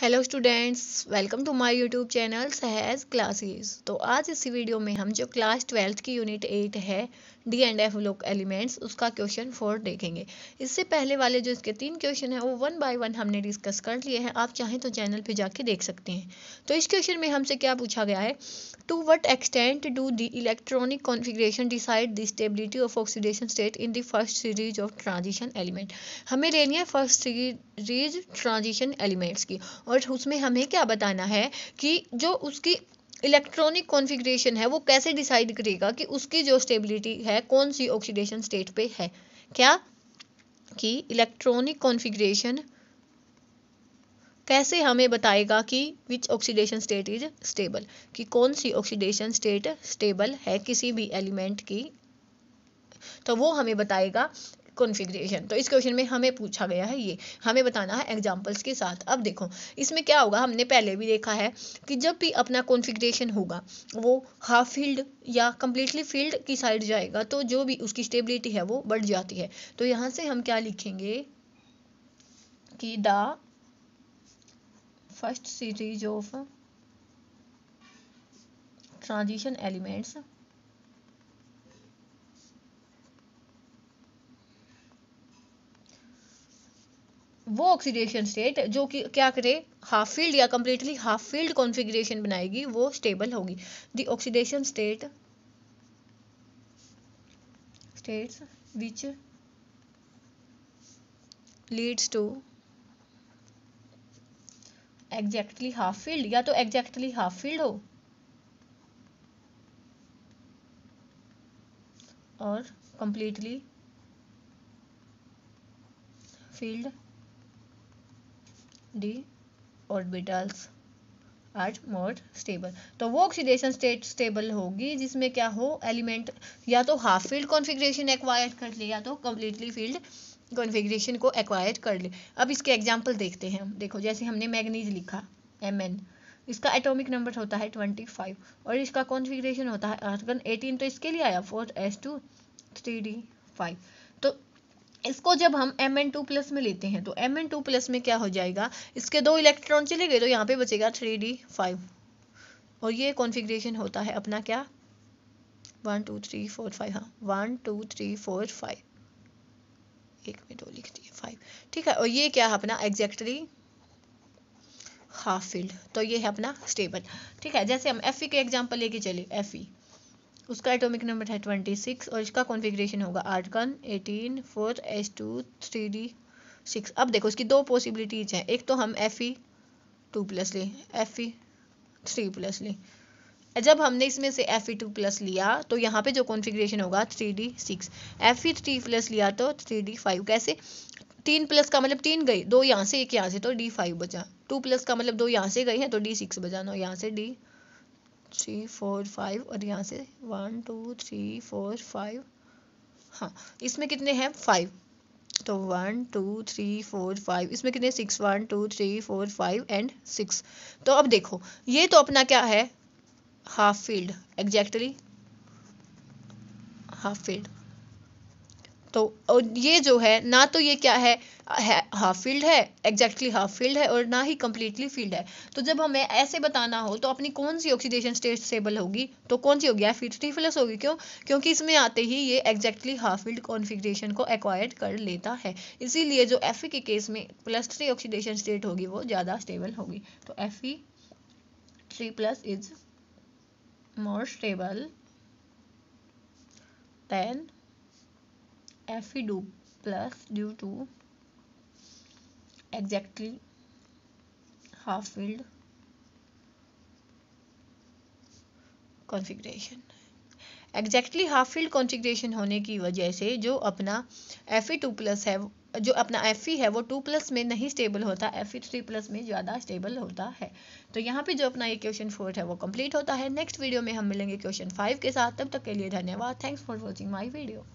hello students welcome to my YouTube channel Sahaj classes तो आज इसी वीडियो में हम जो क्लास ट्वेल्थ की यूनिट एट है D and F block elements उसका क्वेश्चन फोर देखेंगे इससे पहले वाले जो इसके तीन क्वेश्चन हैं वो वन बाय वन हमने डिस्कस कर लिए हैं आप चाहें तो चैनल पे जाके देख सकते हैं तो इस क्वेश्चन में हमसे क्या पूछा गया है to what extent do the electronic configuration decide the stability of oxidation state in the first series of transition element हमें लेनी है फर्स्ट सीरीज ट्रांजिशन एलिमेंट्स की और उसमें हमें क्या बताना है कि जो उसकी इलेक्ट्रॉनिक कॉन्फ़िगरेशन है वो कैसे डिसाइड करेगा कि उसकी जो स्टेबिलिटी है कौन सी ऑक्सीडेशन स्टेट पे है क्या कि इलेक्ट्रॉनिक कॉन्फ़िगरेशन कैसे हमें बताएगा कि which oxidation state is stable कि कौन सी ऑक्सीडेशन स्टेट स्टेबल है किसी भी एलिमेंट की तो वो हमें बताएगा कॉन्फ़िगरेशन तो इस क्वेश्चन में हमें पूछा गया है ये हमें बताना है एग्जांपल्स के साथ अब देखो इसमें क्या होगा हमने पहले भी देखा है कि जब भी अपना कॉन्फ़िगरेशन होगा वो हाफ फील्ड या कम्प्लीटली फील्ड की साइड जाएगा तो जो भी उसकी स्टेबिलिटी है वो बढ़ जाती है तो यहाँ से हम क्या लिखेंगे कि the first series of transition elements वो ऑक्सीडेशन स्टेट जो कि क्या करे हाफ फील्ड या कंप्लीटली हाफ फील्ड कॉन्फिग्रेशन बनाएगी वो स्टेबल होगी the oxidation state states which leads to exactly half filled या तो एग्जैक्टली हाफ फील्ड हो और completely filled D orbitals are more stable तो वो ऑक्सीडेशन स्टेट स्टेबल होगी जिसमें क्या हो एलिमेंट या तो हाफ फील्ड कॉन्फिग्रेशन एक्वायर कर ले या तो कम्प्लीटली फील्ड कॉन्फिग्रेशन को एक्वायर कर ले अब इसके एग्जाम्पल देखते हैं देखो जैसे हमने मैगनीज लिखा एम एन इसका एटॉमिक नंबर होता है ट्वेंटी फाइव और इसका कॉन्फिग्रेशन होता है आर्गन एटीन तो इसके लिए आया four S two three D five इसको जब हम एम एन टू प्लस में लेते हैं तो एम एन टू प्लस में क्या हो जाएगा इसके दो इलेक्ट्रॉन चले गए तो यहाँ पे बचेगा थ्री डी फाइव और ये कॉन्फ़िगरेशन होता है अपना क्या one two three four five हाँ one two three four five एक में दो लिख दिए फाइव ठीक है और ये क्या है अपना एग्जैक्टली हाफ फील्ड तो ये है अपना स्टेबल ठीक है जैसे हम एफ के एग्जाम्पल लेके चले एफ ई उसका एटॉमिक नंबर है ट्वेंटी सिक्स और इसका कॉन्फिग्रेशन होगा argon eighteen four H two three D six अब देखो इसकी दो पॉसिबिलिटीज हैं एक तो हम एफ ई टू प्लस लें एफ ई थ्री प्लस लें जब हमने इसमें से एफ ई टू प्लस लिया तो यहाँ पे जो कॉन्फिग्रेशन होगा three D six F E three plus लिया तो थ्री डी फाइव कैसे तीन प्लस का मतलब तीन गई दो यहाँ से एक यहाँ से तो डी फाइव बचा टू प्लस का मतलब दो यहाँ से गई है तो डी सिक्स बचा नौ यहाँ से डी थ्री फोर फाइव और यहाँ से one two three four five हाँ इसमें कितने हैं फाइव तो one two three four five इसमें कितने six one two three four five and six तो अब देखो ये तो अपना क्या है half filled exactly half filled तो और ये जो है ना तो ये क्या है, हाफ फील्ड है एग्जैक्टली हाफ फील्ड है और ना ही कम्प्लीटली फील्ड है तो जब हमें ऐसे बताना हो तो अपनी कौन सी ऑक्सीडेशन स्टेट स्टेबल होगी तो कौन सी होगी फिर एफिटिफिलस होगी क्यों क्योंकि इसमें आते ही ये एग्जैक्टली हाफ फील्ड कॉन्फिग्रेशन को एक्वायर कर लेता है इसीलिए जो एफ के केस में प्लस थ्री ऑक्सीडेशन स्टेट होगी वो ज़्यादा स्टेबल होगी तो F three plus is more stable than plus due to exactly half filled configuration exactly half filled configuration होने की वजह से जो अपना एफ ई टू प्लस है जो अपना एफ ई e है वो टू प्लस में नहीं स्टेबल होता एफ ई थ्री प्लस में ज़्यादा स्टेबल होता है तो यहाँ पे जो अपना ये क्वेश्चन फोर है वो कंप्लीट होता है नेक्स्ट वीडियो में हम मिलेंगे क्वेश्चन फाइव के साथ तब तक के लिए धन्यवाद thanks for watching my video